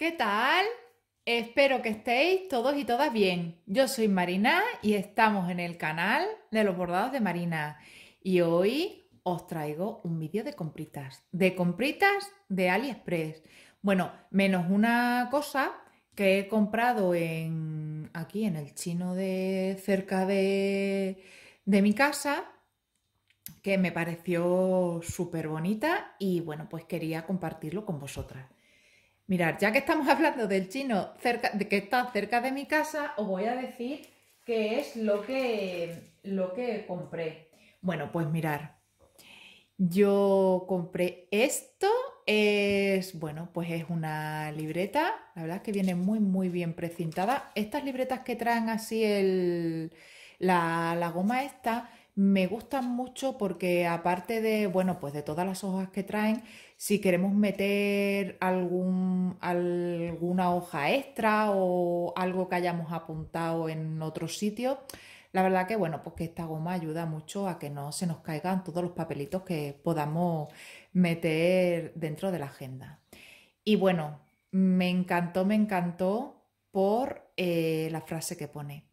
¿Qué tal? Espero que estéis todos y todas bien. Yo soy Marina y estamos en el canal de los bordados de Marina. Y hoy os traigo un vídeo de compritas, de compritas de AliExpress. Bueno, menos una cosa que he comprado en aquí en el chino de cerca de, de mi casa que me pareció súper bonita y bueno, pues quería compartirlo con vosotras. Mirar, ya que estamos hablando del chino cerca, de que está cerca de mi casa, os voy a decir qué es lo que, lo que compré. Bueno, pues mirar, yo compré esto, es, bueno, pues es una libreta, la verdad es que viene muy, muy bien precintada. Estas libretas que traen así la, la goma esta, me gustan mucho porque aparte de, bueno, pues de todas las hojas que traen, si queremos meter algún, alguna hoja extra o algo que hayamos apuntado en otro sitio, la verdad que bueno, pues que esta goma ayuda mucho a que no se nos caigan todos los papelitos que podamos meter dentro de la agenda. Y bueno, me encantó, me encantó por eh, la frase que pone,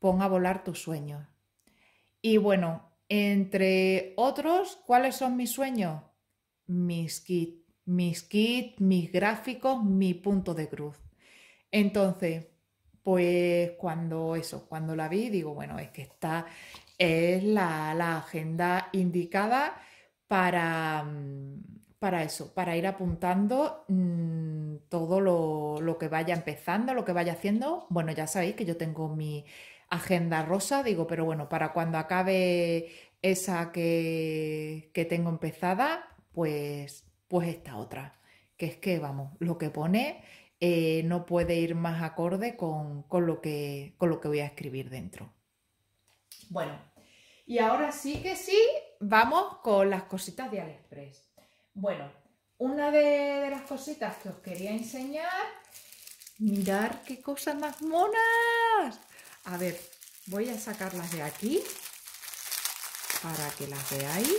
ponga a volar tus sueños. Y bueno, entre otros, ¿cuáles son mis sueños? Mis kits, mis kits, mis gráficos, mi punto de cruz. Entonces, pues cuando eso, cuando la vi, digo, bueno, es que esta es la, la agenda indicada para, para, eso, para ir apuntando mm, todo lo, lo, que vaya empezando, lo que vaya haciendo. Bueno, ya sabéis que yo tengo mi, agenda rosa, digo, pero bueno, para cuando acabe esa que, que tengo empezada, pues, pues esta otra, que es que, vamos, lo que pone eh, no puede ir más acorde con, con, lo que, con lo que voy a escribir dentro. Bueno, y ahora sí que sí, vamos con las cositas de Aliexpress. Bueno, una de, de, las cositas que os quería enseñar, mirar qué cosas más monas. A ver, voy a sacarlas de aquí para que las veáis.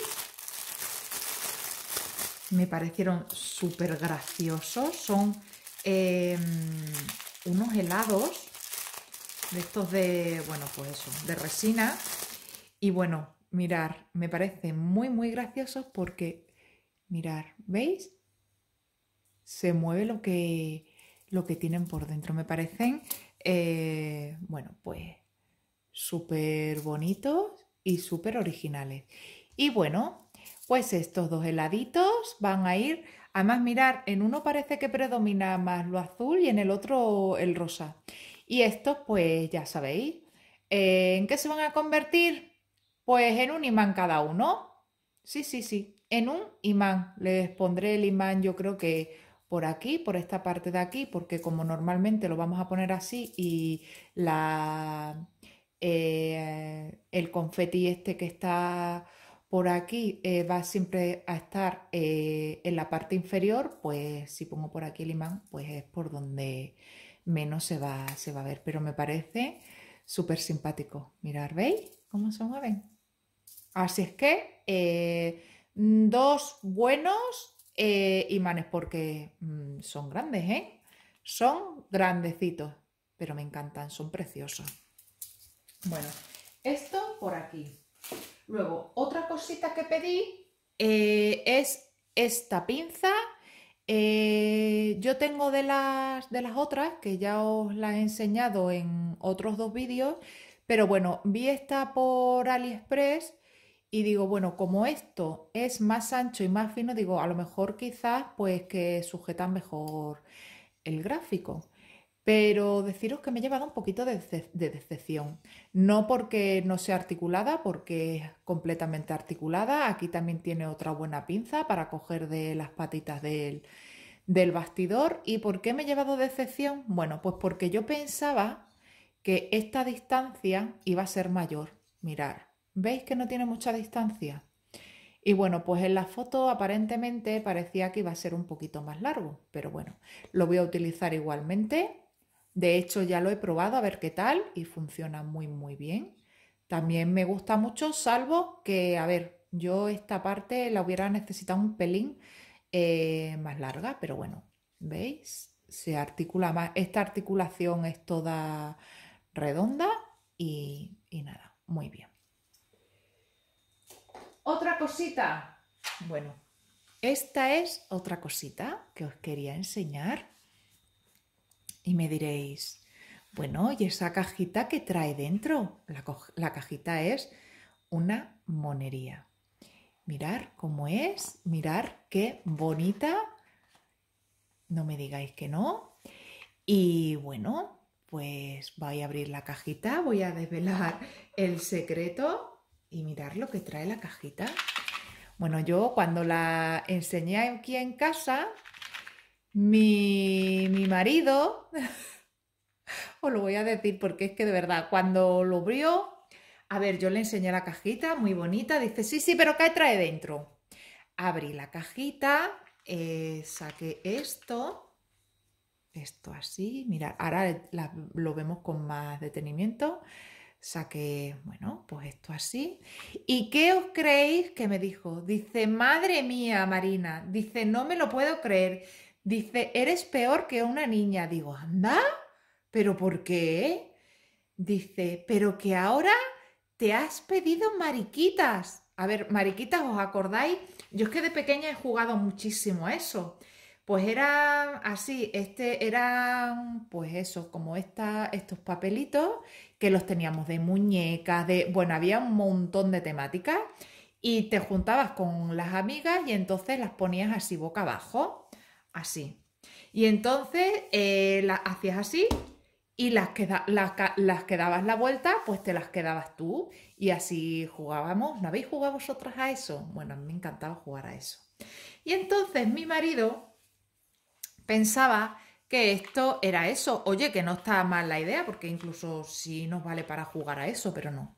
Me parecieron súper graciosos. Son em, unos helados de estos de, bueno, pues eso, de resina. Y bueno, mirar, me parecen muy, muy graciosos porque, mirar, ¿veis? Se mueve lo que, lo que tienen por dentro. Me parecen, eh, bueno, pues súper bonitos y súper originales. Y bueno, pues estos dos heladitos van a ir, además mirar, en uno parece que predomina más lo azul y en el otro el rosa. Y estos, pues ya sabéis, eh, ¿en qué se van a convertir? Pues en un imán cada uno. Sí, sí, sí, en un imán. Les pondré el imán, yo creo que por aquí, por esta parte de aquí, porque como normalmente lo vamos a poner así y la, eh, el confeti este que está por aquí eh, va siempre a estar eh, en la parte inferior, pues si pongo por aquí el imán, pues es por donde menos se va, se va a ver. Pero me parece súper simpático. Mirar, ¿veis cómo se mueven? Así es que dos buenos eh, imanes porque mm, son grandes, ¿eh? Son grandecitos, pero me encantan, son preciosos. Bueno, esto por aquí. Luego, otra cosita que pedí eh, es esta pinza. yo tengo de las, de las otras, que ya os las he enseñado en otros dos vídeos, pero bueno, vi esta por AliExpress y digo, bueno, como esto es más ancho y más fino, digo, a lo mejor quizás pues que sujetan mejor el gráfico. Pero deciros que me he llevado un poquito de, decepción. No porque no sea articulada, porque es completamente articulada. Aquí también tiene otra buena pinza para coger de las patitas del, del bastidor. ¿Y por qué me he llevado decepción? Bueno, pues porque yo pensaba que esta distancia iba a ser mayor. Mirar, ¿Veis que no tiene mucha distancia? Y bueno, pues en la foto aparentemente parecía que iba a ser un poquito más largo, pero bueno, lo voy a utilizar igualmente. De hecho, ya lo he probado a ver qué tal y funciona muy, muy bien. También me gusta mucho, salvo que, a ver, yo esta parte la hubiera necesitado un pelín eh, más larga, pero bueno, ¿veis? Se articula más. Esta articulación es toda redonda y nada, muy bien. Otra cosita. Bueno, esta es otra cosita que os quería enseñar. Y me diréis, bueno, ¿y esa cajita que trae dentro? La, cajita es una monería. Mirar cómo es, mirar qué bonita. No me digáis que no. Y bueno, pues voy a abrir la cajita, voy a desvelar el secreto y mirar lo que trae la cajita. Bueno, yo cuando la enseñé aquí en casa, mi, marido, os lo voy a decir porque es que de verdad, cuando lo abrió, a ver, yo le enseñé la cajita, muy bonita, dice, sí, sí, pero ¿qué trae dentro? Abrí la cajita, eh, saqué esto, esto así, mira, ahora lo vemos con más detenimiento saqué, bueno, pues esto así. ¿Y qué os creéis que me dijo? Dice, madre mía, Marina, dice, no me lo puedo creer. Dice, eres peor que una niña. Digo, anda, pero ¿por qué? Dice, pero que ahora te has pedido mariquitas. A ver, mariquitas, ¿os acordáis? Yo es que de pequeña he jugado muchísimo a eso. Pues era así, este era, pues eso, como esta, estos papelitos que los teníamos de muñecas, de, bueno, había un montón de temáticas y te juntabas con las amigas y entonces las ponías así boca abajo, así. Y entonces eh, las hacías así y las que, las, las que dabas la vuelta, pues te las quedabas tú y así jugábamos. ¿No habéis jugado vosotras a eso? Bueno, me encantaba jugar a eso. Y entonces mi marido pensaba que esto era eso. Oye, que no está mal la idea, porque incluso si nos vale para jugar a eso, pero no.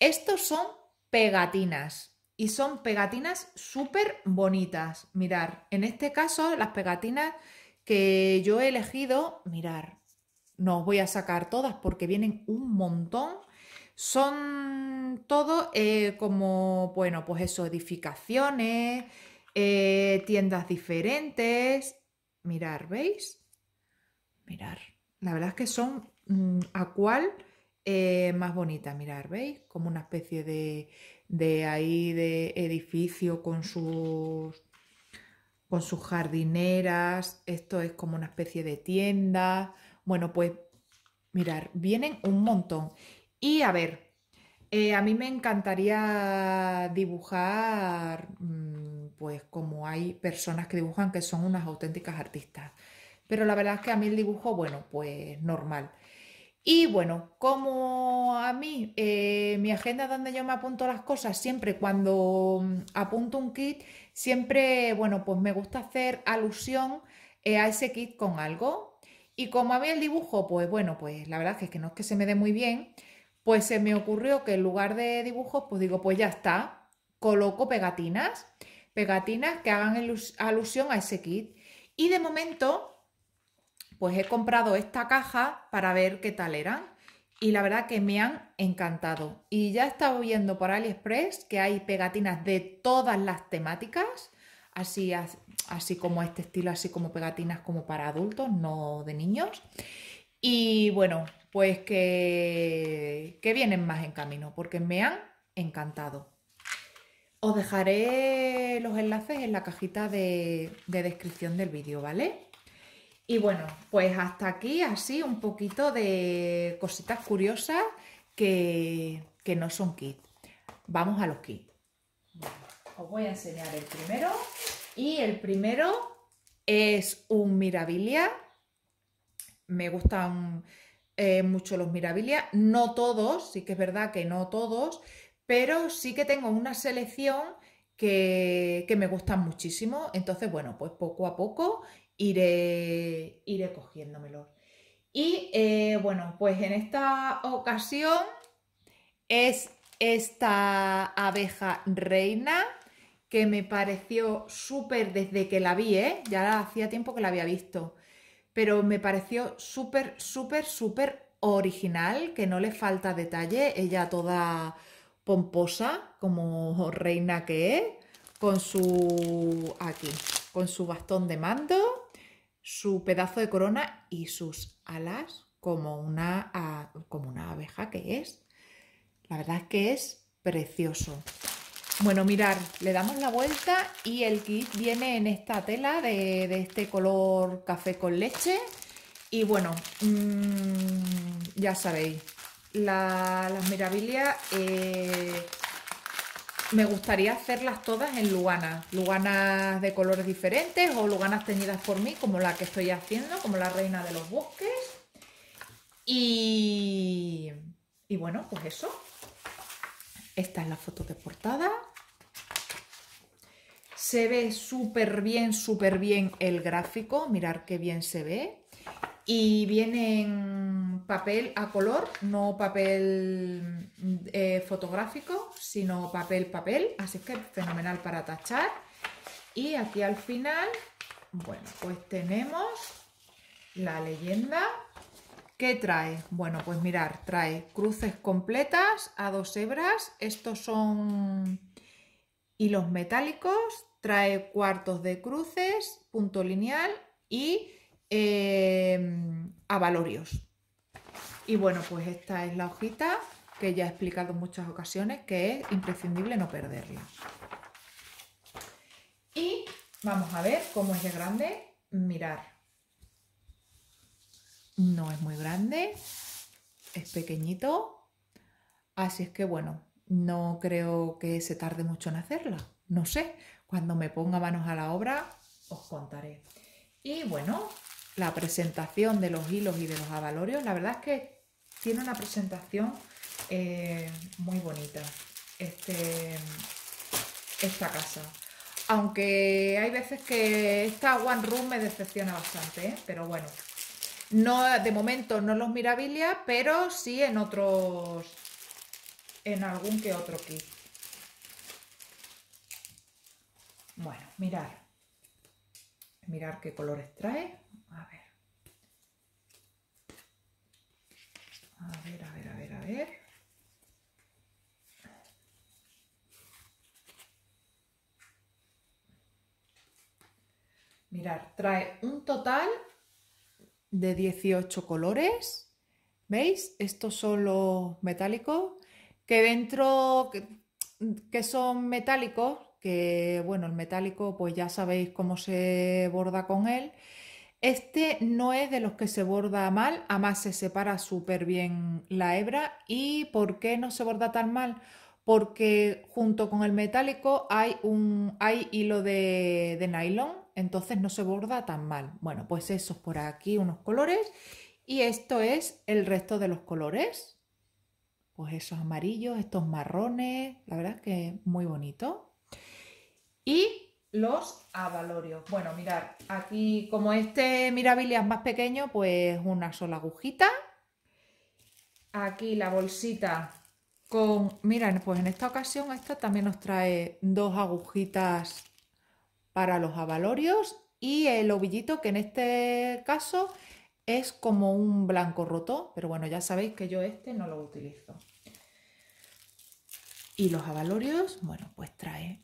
Estos son pegatinas y son pegatinas súper bonitas. Mirar, en este caso las pegatinas que yo he elegido, mirar, no os voy a sacar todas porque vienen un montón. Son todo eh, como, bueno, pues eso, edificaciones, eh, tiendas diferentes, Mirar, ¿veis? Mirar. La verdad es que son mm, a cual eh, más bonita, mirar, ¿veis? Como una especie de, de ahí de edificio con sus con sus jardineras, esto es como una especie de tienda. Bueno, pues mirar, vienen un montón. Y a ver, eh, a mí me encantaría dibujar mm, pues como hay personas que dibujan que son unas auténticas artistas. Pero la verdad es que a mí el dibujo, bueno, pues normal. Y bueno, como a mí, eh, mi agenda donde yo me apunto las cosas, siempre cuando mm, apunto un kit, siempre, bueno, pues me gusta hacer alusión eh, a ese kit con algo. Y como a mí el dibujo, pues bueno, pues la verdad es que no es que se me dé muy bien, pues se me ocurrió que en lugar de dibujos, pues digo, pues ya está, coloco pegatinas pegatinas que hagan alusión a ese kit. Y de momento, pues he comprado esta caja para ver qué tal eran. Y la verdad que me han encantado. Y ya he estado viendo por AliExpress que hay pegatinas de todas las temáticas, así, así como este estilo, así como pegatinas como para adultos, no de niños. Y bueno, pues que, que vienen más en camino, porque me han encantado. Os dejaré los enlaces en la cajita de, descripción del vídeo, ¿vale? Y bueno, pues hasta aquí así un poquito de cositas curiosas que, no son kits. Vamos a los kits. Os voy a enseñar el primero. Y el primero es un mirabilia. Me gustan eh, mucho los mirabilia. No todos, sí que es verdad que no todos, pero sí que tengo una selección que, que me gusta muchísimo. Entonces, bueno, pues poco a poco iré, iré cogiéndomelo. Y eh, bueno, pues en esta ocasión es esta abeja reina que me pareció súper desde que la vi, ¿eh? ya hacía tiempo que la había visto, pero me pareció súper, súper, súper original, que no le falta detalle, ella toda pomposa, como reina que es, con su aquí, con su bastón de mando, su pedazo de corona y sus alas como una, como una abeja que es. La verdad es que es precioso. Bueno, mirar, le damos la vuelta y el kit viene en esta tela de, este color café con leche. Y bueno, mm, ya sabéis, las mirabilias eh, me gustaría hacerlas todas en luganas, luganas de colores diferentes o luganas teñidas por mí, como la que estoy haciendo, como la reina de los bosques. Y, y bueno, pues eso. Esta es la foto de portada. Se ve súper bien, súper bien el gráfico. Mirar qué bien se ve. Y vienen papel a color, no papel eh, fotográfico, sino papel papel, así que fenomenal para tachar. Y aquí al final, bueno, pues tenemos la leyenda. ¿Qué trae? Bueno, pues mirar, trae cruces completas a dos hebras, estos son hilos metálicos, trae cuartos de cruces, punto lineal y eh, a valorios. Y bueno, pues esta es la hojita que ya he explicado en muchas ocasiones que es imprescindible no perderla. Y vamos a ver cómo es de grande. Mirar. No es muy grande, es pequeñito. Así es que bueno, no creo que se tarde mucho en hacerla. No sé, cuando me ponga manos a la obra os contaré. Y bueno, la presentación de los hilos y de los avalorios, la verdad es que tiene una presentación eh, muy bonita este, esta casa. Aunque hay veces que esta One Room me decepciona bastante, ¿eh? pero bueno. No, de momento no los mirabilia, pero sí en otros. En algún que otro kit. Bueno, mirar. Mirar qué colores trae. A ver. a ver, a ver, a ver. Mirar, trae un total de 18 colores. ¿Veis? Estos son los metálicos. Que dentro, que, que son metálicos, que bueno, el metálico pues ya sabéis cómo se borda con él. Este no es de los que se borda mal, además se separa súper bien la hebra. ¿Y por qué no se borda tan mal? Porque junto con el metálico hay, un, hay hilo de, de nylon, entonces no se borda tan mal. Bueno, pues esos por aquí unos colores y esto es el resto de los colores pues esos amarillos, estos marrones, la verdad es que muy bonito. Y los abalorios. Bueno, mirad, aquí como este mirabilia es más pequeño, pues una sola agujita. Aquí la bolsita con, mirad, pues en esta ocasión esta también nos trae dos agujitas para los abalorios y el ovillito que en este caso es como un blanco roto, pero bueno, ya sabéis que yo este no lo utilizo. Y los abalorios, bueno, pues trae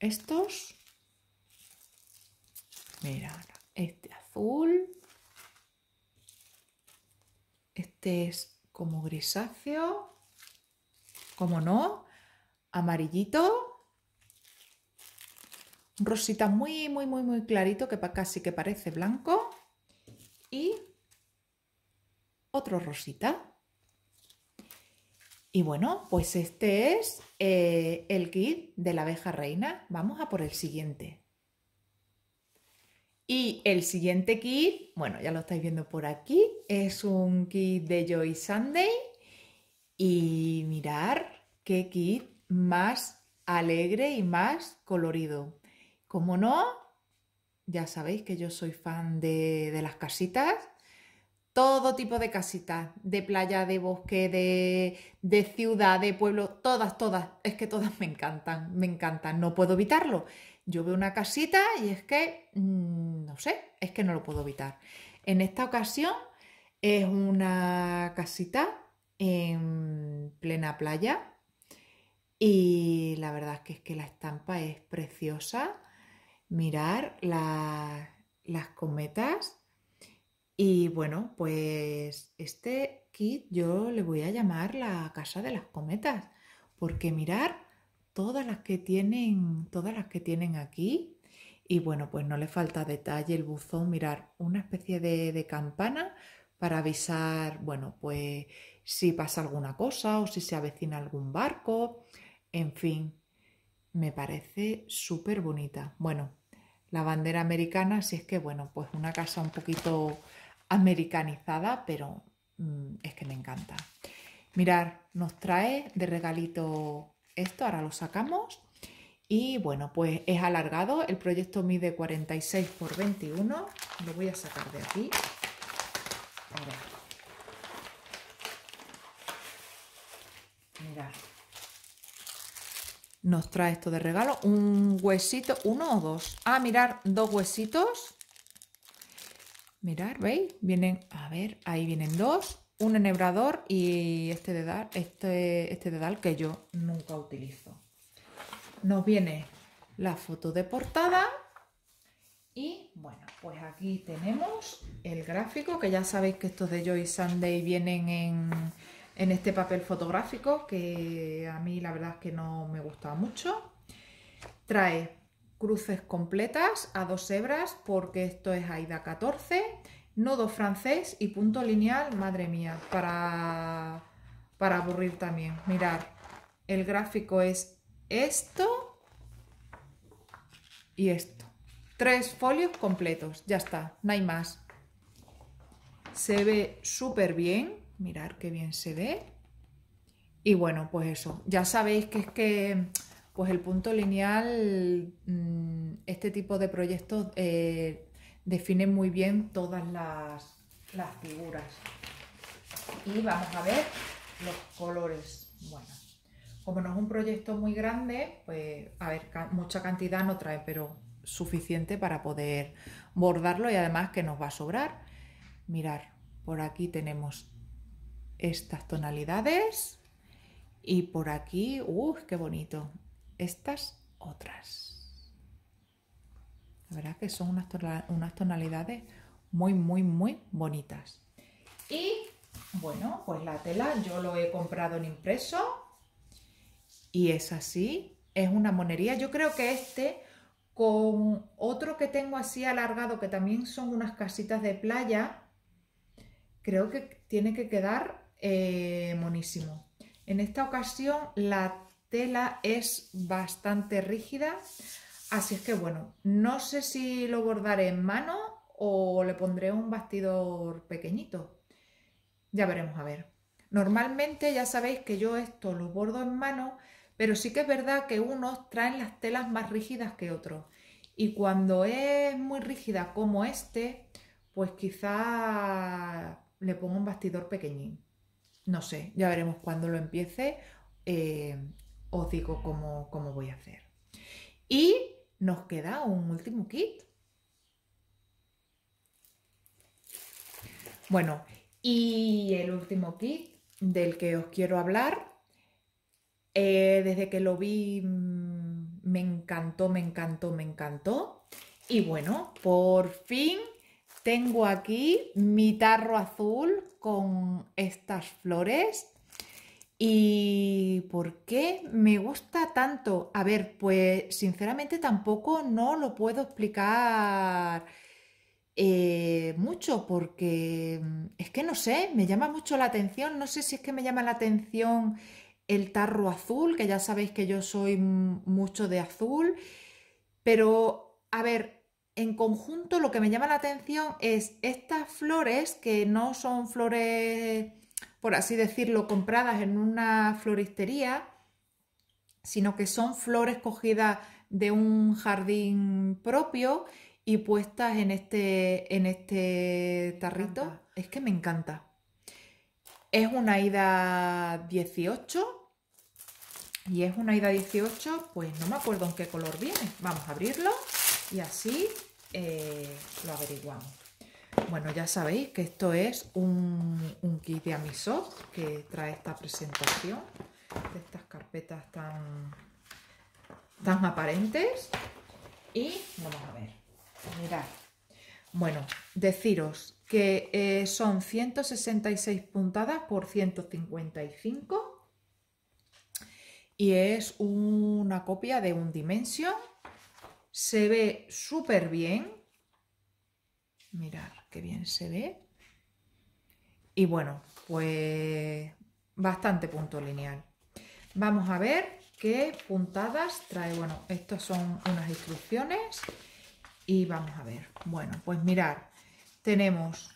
estos. Mira, este azul. Este es como grisáceo. Como no, amarillito. Rosita muy, muy, muy, muy clarito que casi que parece blanco. Y otro rosita. Y bueno, pues este es eh, el kit de la abeja reina. Vamos a por el siguiente. Y el siguiente kit, bueno, ya lo estáis viendo por aquí, es un kit de Joy Sunday. Y mirar qué kit más alegre y más colorido. Como no, ya sabéis que yo soy fan de, de las casitas todo tipo de casitas, de playa, de bosque, de, ciudad, de pueblo, todas, todas, es que todas me encantan, me encantan, no puedo evitarlo. Yo veo una casita y es que, mm, no sé, es que no lo puedo evitar. En esta ocasión es una casita en plena playa y la verdad es que, es que la estampa es preciosa. Mirar las cometas y bueno, pues este kit yo le voy a llamar la casa de las cometas, porque mirar todas las que tienen, todas las que tienen aquí. Y bueno, pues no le falta detalle el buzón, mirar una especie de, de campana para avisar, bueno, pues si pasa alguna cosa o si se avecina algún barco, en fin, me parece súper bonita. Bueno, la bandera americana, si es que, bueno, pues una casa un poquito americanizada, pero mm, es que me encanta. Mirar, nos trae de regalito esto, ahora lo sacamos. Y bueno, pues es alargado, el proyecto mide 46 por 21, lo voy a sacar de aquí. Mirad. Nos trae esto de regalo, un huesito, uno o dos. Ah, mirar, dos huesitos Mirar, ¿veis? Vienen, a ver, ahí vienen dos, un enhebrador y este dedal, este, este dedal que yo nunca utilizo. Nos viene la foto de portada y bueno, pues aquí tenemos el gráfico, que ya sabéis que estos de Joy Sunday vienen en, en este papel fotográfico, que a mí la verdad es que no me gusta mucho. Trae cruces completas a dos hebras porque esto es AIDA 14, nodo francés y punto lineal, madre mía, para, para aburrir también. Mirad, el gráfico es esto y esto. Tres folios completos, ya está, no hay más. Se ve súper bien, mirar qué bien se ve. Y bueno, pues eso, ya sabéis que es que pues el punto lineal, mm, este tipo de proyectos eh, define muy bien todas las, figuras. Y vamos a ver los colores. Bueno, como no es un proyecto muy grande, pues a ver, mucha cantidad no trae, pero suficiente para poder bordarlo y además que nos va a sobrar. Mirar, por aquí tenemos estas tonalidades y por aquí, ¡uh, qué bonito estas otras. La verdad que son unas, tonalidades muy, muy, muy bonitas. Y bueno, pues la tela yo lo he comprado en impreso y es así, es una monería. Yo creo que este con otro que tengo así alargado que también son unas casitas de playa, creo que tiene que quedar eh, monísimo. En esta ocasión la tela es bastante rígida, así es que bueno, no sé si lo bordaré en mano o le pondré un bastidor pequeñito. Ya veremos a ver. Normalmente ya sabéis que yo esto lo bordo en mano, pero sí que es verdad que unos traen las telas más rígidas que otros. Y cuando es muy rígida como este, pues quizá le pongo un bastidor pequeñín. No sé, ya veremos cuando lo empiece eh, os digo cómo, voy a hacer. Y nos queda un último kit. Bueno, y el último kit del que os quiero hablar, eh, desde que lo vi mm, me encantó, me encantó, me encantó. Y bueno, por fin tengo aquí mi tarro azul con estas flores ¿Y por qué me gusta tanto? A ver, pues sinceramente tampoco no lo puedo explicar eh, mucho porque mm, es que no sé, me llama mucho la atención, no sé si es que me llama la atención el tarro azul, que ya sabéis que yo soy mucho de azul, pero a ver, en conjunto lo que me llama la atención es estas flores que no son flores por así decirlo, compradas en una floristería, sino que son flores cogidas de un jardín propio y puestas en este, en este tarrito. Es que me encanta. Es una ida 18 y es una ida 18, pues no me acuerdo en qué color viene. Vamos a abrirlo y así eh, lo averiguamos. Bueno, ya sabéis que esto es un, kit de Amisoft que trae esta presentación de estas carpetas tan, tan aparentes. Y vamos a ver, mirad. Bueno, deciros que eh, son 166 puntadas por 155 y es una copia de un Dimension. Se ve súper bien, Mirar qué bien se ve. Y bueno, pues bastante punto lineal. Vamos a ver qué puntadas trae. Bueno, estas son unas instrucciones y vamos a ver. Bueno, pues mirar, tenemos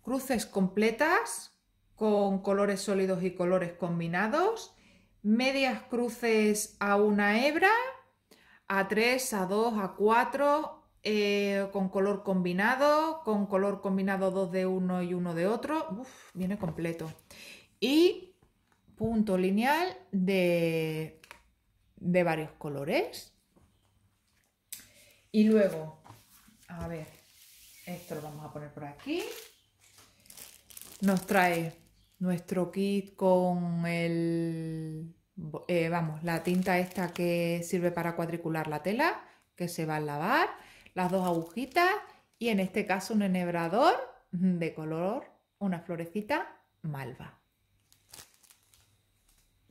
cruces completas con colores sólidos y colores combinados, medias cruces a una hebra, a 3, a 2, a 4, eh, con color combinado, con color combinado dos de uno y uno de otro. viene completo. Y punto lineal de, de varios colores. Y luego, a ver, esto lo vamos a poner por aquí. Nos trae nuestro kit con el, eh, vamos, la tinta esta que sirve para cuadricular la tela, que se va a lavar las dos agujitas y en este caso un enhebrador de color, una florecita malva.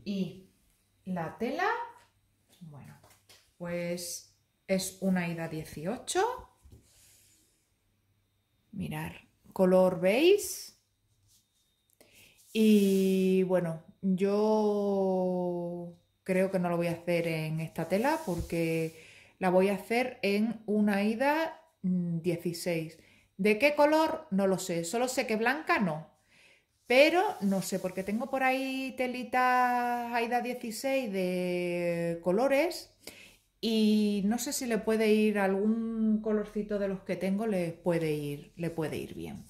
Y la tela, bueno, pues es una ida 18. Mirar, color beige. Y bueno, yo creo que no lo voy a hacer en esta tela porque la voy a hacer en una ida 16. Mm, ¿De qué color? No lo sé, solo sé que blanca no. Pero no sé, porque tengo por ahí telita Aida 16 de colores y no sé si le puede ir algún colorcito de los que tengo, le puede ir, le puede ir bien.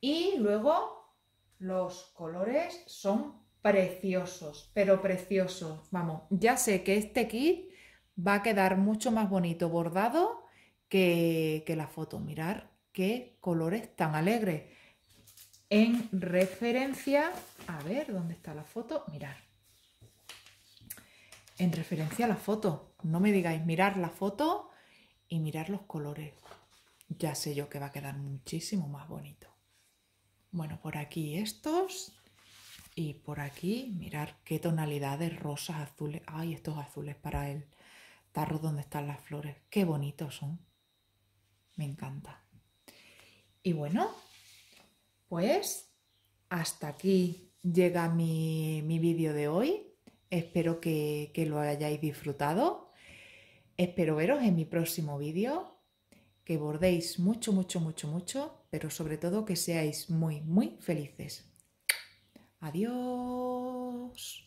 Y luego los colores son preciosos, pero preciosos. Vamos, ya sé que este kit va a quedar mucho más bonito bordado que, la foto. Mirar qué colores tan alegres. En referencia, a ver, ¿dónde está la foto? Mirar. En referencia a la foto, no me digáis mirar la foto y mirar los colores. Ya sé yo que va a quedar muchísimo más bonito. Bueno, por aquí estos y por aquí mirar qué tonalidades rosas, azules. Ay, estos azules para él tarros donde están las flores. Qué bonitos son. Me encanta. Y bueno, pues hasta aquí llega mi, vídeo de hoy. Espero que, que lo hayáis disfrutado. Espero veros en mi próximo vídeo. Que bordéis mucho, mucho, mucho, mucho, pero sobre todo que seáis muy, muy felices. Adiós.